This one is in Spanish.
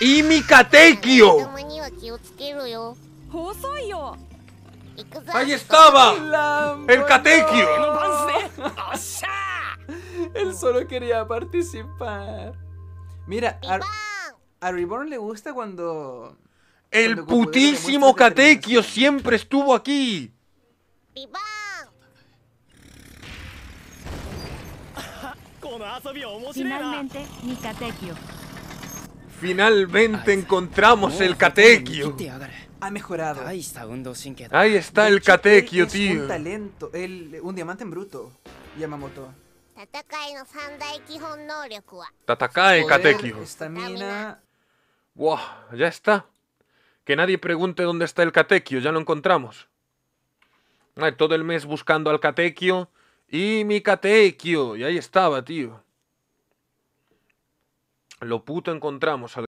y mi catequio Ahí estaba el catequio Él solo quería participar. Mira, a, le gusta cuando el putísimo catequio siempre estuvo aquí. Finalmente, Mi catequio Finalmente encontramos el catequio. Ha mejorado. Ahí está el catequio, tío. Un talento, un diamante en bruto, Yamamoto. Tatakae catequio. Estamina. ya está. Que nadie pregunte dónde está el catequio. ya lo encontramos. todo el mes buscando al catequio Y mi catequio Y ahí estaba, tío lo puto encontramos